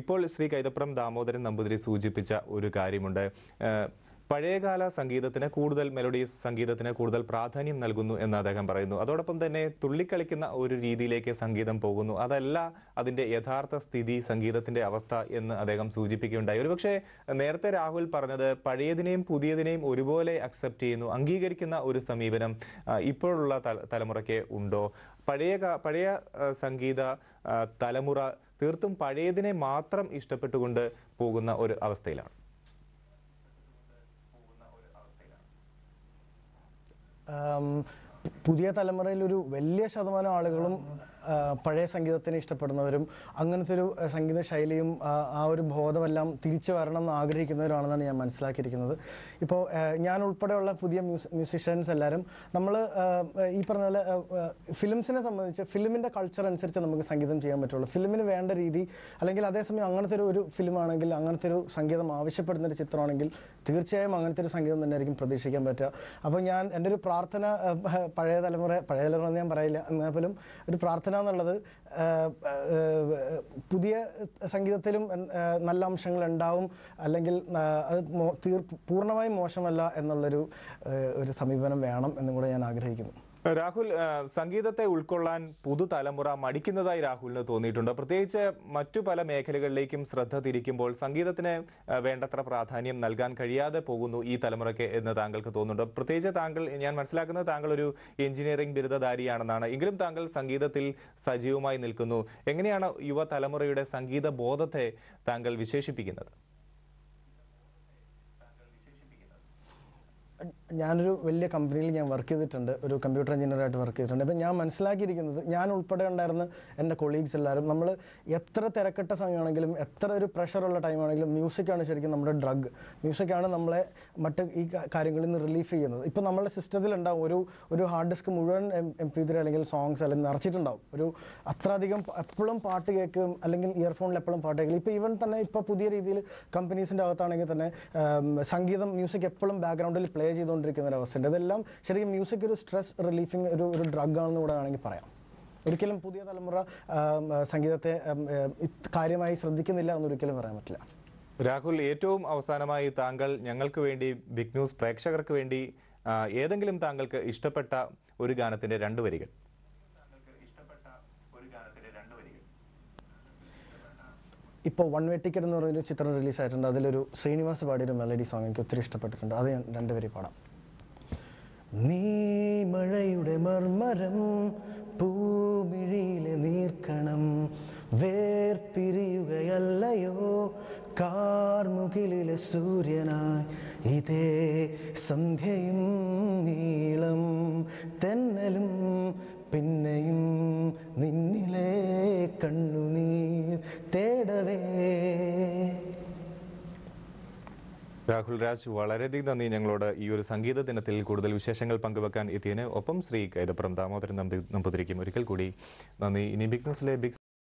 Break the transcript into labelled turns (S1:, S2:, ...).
S1: ഇപ്പോൾ ശ്രീ കൈതപ്പുറം ദാമോദരൻ നമ്പൂതിരി സൂചിപ്പിച്ച ഒരു കാര്യമുണ്ട് പഴയകാല സംഗീതത്തിന് കൂടുതൽ മെലഡീസ് സംഗീതത്തിന് കൂടുതൽ പ്രാധാന്യം നൽകുന്നു എന്ന് അദ്ദേഹം പറയുന്നു അതോടൊപ്പം തന്നെ തുള്ളിക്കളിക്കുന്ന ഒരു രീതിയിലേക്ക് സംഗീതം പോകുന്നു അതല്ല അതിൻ്റെ യഥാർത്ഥ സ്ഥിതി സംഗീതത്തിൻ്റെ അവസ്ഥ എന്ന് അദ്ദേഹം സൂചിപ്പിക്കുകയുണ്ടായി ഒരുപക്ഷെ നേരത്തെ രാഹുൽ പറഞ്ഞത് പഴയതിനെയും പുതിയതിനെയും ഒരുപോലെ അക്സെപ്റ്റ് ചെയ്യുന്നു അംഗീകരിക്കുന്ന ഒരു സമീപനം ഇപ്പോഴുള്ള തലമുറയ്ക്ക് ഉണ്ടോ പഴയ പഴയ സംഗീത തലമുറ തീർത്തും പഴയതിനെ മാത്രം ഇഷ്ടപ്പെട്ടുകൊണ്ട് പോകുന്ന ഒരു അവസ്ഥയിലാണ്
S2: പുതിയ തലമുറയിൽ ഒരു വലിയ ശതമാനം ആളുകളും പഴയ സംഗീതത്തിനെ ഇഷ്ടപ്പെടുന്നവരും അങ്ങനത്തെ ഒരു സംഗീത ശൈലിയും ആ ഒരു ബോധമെല്ലാം തിരിച്ചു വരണം എന്ന് ആഗ്രഹിക്കുന്നവരുമാണെന്നാണ് ഞാൻ മനസ്സിലാക്കിയിരിക്കുന്നത് ഇപ്പോൾ ഞാൻ ഉൾപ്പെടെയുള്ള പുതിയ മ്യൂസിഷ്യൻസ് എല്ലാവരും നമ്മൾ ഈ പറഞ്ഞ പോലെ ഫിലിംസിനെ സംബന്ധിച്ച് ഫിലിമിൻ്റെ കൾച്ചർ അനുസരിച്ച് നമുക്ക് സംഗീതം ചെയ്യാൻ പറ്റുള്ളൂ ഫിലിമിന് വേണ്ട രീതി അല്ലെങ്കിൽ അതേസമയം അങ്ങനത്തെ ഒരു ഒരു ഫിലിമാണെങ്കിൽ അങ്ങനത്തെ ഒരു സംഗീതം ആവശ്യപ്പെടുന്ന ഒരു ചിത്രമാണെങ്കിൽ തീർച്ചയായും അങ്ങനത്തെ ഒരു സംഗീതം തന്നെ ആയിരിക്കും പ്രതീക്ഷിക്കാൻ പറ്റുക അപ്പോൾ ഞാൻ എൻ്റെ ഒരു പ്രാർത്ഥന പഴയ തലമുറ പഴയ തലമുറ എന്ന് ഞാൻ പറയില്ല എന്നാൽ പോലും ഒരു പ്രാർത്ഥന എന്നുള്ളത് പുതിയ സംഗീതത്തിലും നല്ല അംശങ്ങൾ ഉണ്ടാവും അല്ലെങ്കിൽ അത് തീർ പൂർണ്ണമായും മോശമല്ല എന്നുള്ളൊരു ഒരു സമീപനം വേണം എന്നും കൂടെ ഞാൻ ആഗ്രഹിക്കുന്നു
S1: രാഹുൽ സംഗീതത്തെ ഉൾക്കൊള്ളാൻ പുതുതലമുറ മടിക്കുന്നതായി രാഹുലിന് തോന്നിയിട്ടുണ്ട് പ്രത്യേകിച്ച് മറ്റു പല മേഖലകളിലേക്കും ശ്രദ്ധ തിരിക്കുമ്പോൾ സംഗീതത്തിന് വേണ്ടത്ര പ്രാധാന്യം നൽകാൻ കഴിയാതെ പോകുന്നു ഈ തലമുറയ്ക്ക് എന്ന് താങ്കൾക്ക് തോന്നുന്നുണ്ട് പ്രത്യേകിച്ച് താങ്കൾ ഞാൻ മനസ്സിലാക്കുന്നത് താങ്കൾ ഒരു എഞ്ചിനീയറിംഗ് ബിരുദധാരിയാണെന്നാണ് എങ്കിലും താങ്കൾ സംഗീതത്തിൽ സജീവമായി നിൽക്കുന്നു എങ്ങനെയാണ് യുവതലമുറയുടെ സംഗീത ബോധത്തെ താങ്കൾ വിശേഷിപ്പിക്കുന്നത്
S2: ഞാനൊരു വലിയ കമ്പനിയിൽ ഞാൻ വർക്ക് ചെയ്തിട്ടുണ്ട് ഒരു കമ്പ്യൂട്ടർ എഞ്ചിനീയറായിട്ട് വർക്ക് ചെയ്തിട്ടുണ്ട് അപ്പം ഞാൻ മനസ്സിലാക്കിയിരിക്കുന്നത് ഞാൻ ഉൾപ്പെടെ ഉണ്ടായിരുന്ന എൻ്റെ കൊളീഗ്സ് എല്ലാവരും നമ്മൾ എത്ര തിരക്കിട്ട സമയമാണെങ്കിലും എത്ര ഒരു പ്രഷറുള്ള ടൈമാണെങ്കിലും മ്യൂസിക്കാണ് ശരിക്കും നമ്മുടെ ഡ്രഗ് മ്യൂസിക്കാണ് നമ്മളെ മറ്റ് ഈ കാര്യങ്ങളിൽ നിന്ന് റിലീഫ് ചെയ്യുന്നത് ഇപ്പം നമ്മുടെ സിസ്റ്റത്തിലുണ്ടാവും ഒരു ഒരു ഹാർഡ് ഡിസ്ക് മുഴുവൻ എം പി ത്രീ അല്ലെങ്കിൽ സോങ്സ് അല്ലെങ്കിൽ നിറച്ചിട്ടുണ്ടാവും ഒരു അത്രയധികം എപ്പോഴും പാട്ട് കേൾക്കും അല്ലെങ്കിൽ ഇയർഫോണിൽ എപ്പോഴും പാട്ട് കേൾക്കും ഇപ്പോൾ ഈവൻ തന്നെ ഇപ്പോൾ പുതിയ രീതിയിൽ കമ്പനീസിൻ്റെ അകത്താണെങ്കിൽ തന്നെ സംഗീതം മ്യൂസിക് എപ്പോഴും ബാക്ക്ഗ്രൗണ്ടിൽ പ്ലേ ചെയ്തുകൊണ്ട് നടന്നുകൊണ്ടിരിക്കുന്ന ഒരു അവസ്ഥയുണ്ട് ഇതെല്ലാം ശരിക്കും മ്യൂസിക് ഒരു സ്ട്രെസ് റിലീഫിങ് ഒരു ഒരു ഡ്രഗ് ആണെന്ന് കൂടെ വേണമെങ്കിൽ പറയാം ഒരിക്കലും പുതിയ തലമുറ സംഗീതത്തെ കാര്യമായി ശ്രദ്ധിക്കുന്നില്ല എന്നൊരിക്കലും പറയാൻ പറ്റില്ല
S1: രാഹുൽ ഏറ്റവും അവസാനമായി താങ്കൾ ഞങ്ങൾക്ക് വേണ്ടി ബിഗ് ന്യൂസ് പ്രേക്ഷകർക്ക് വേണ്ടി ഏതെങ്കിലും താങ്കൾക്ക് ഇഷ്ടപ്പെട്ട ഒരു ഗാനത്തിന്റെ രണ്ട് വരികൾ
S2: ഇപ്പോൾ വൺ വേ ടിക്കറ്റ് എന്ന് പറഞ്ഞൊരു ചിത്രം റിലീസായിട്ടുണ്ട് അതിലൊരു ശ്രീനിവാസ് പാടിയൊരു മെലഡി സോങ് എനിക്ക് ഒത്തിരി
S3: ഇഷ്ടപ്പെട്ടിട്ടുണ്ട് അത് ഞാൻ രണ്ടുപേരെയും പാടാം നീ മഴയുടെ മർമരം പൂമിഴിയിലെ നീർക്കണം വേർപിരിയുകയല്ലയോ കാർമുകിലെ സൂര്യനായി ഇതേ സന്ധ്യയും നീളം തെന്നലും പിന്നെയും നിന്നിലെ കണ്ണുനീർ തേടവേ
S1: രാഹുൽ രാജ് വളരെയധികം നന്ദി ഞങ്ങളോട് ഈ ഒരു സംഗീത ദിനത്തിൽ കൂടുതൽ വിശേഷങ്ങൾ പങ്കുവെക്കാൻ എത്തിയതിന് ഒപ്പം ശ്രീ കൈതപ്പുറം ദാമോദരൻ നമ്പൂതിരിക്കും ഒരിക്കൽ കൂടി നന്ദി ഇനി ബിഗ് ന്യൂസിലെ ബിഗ്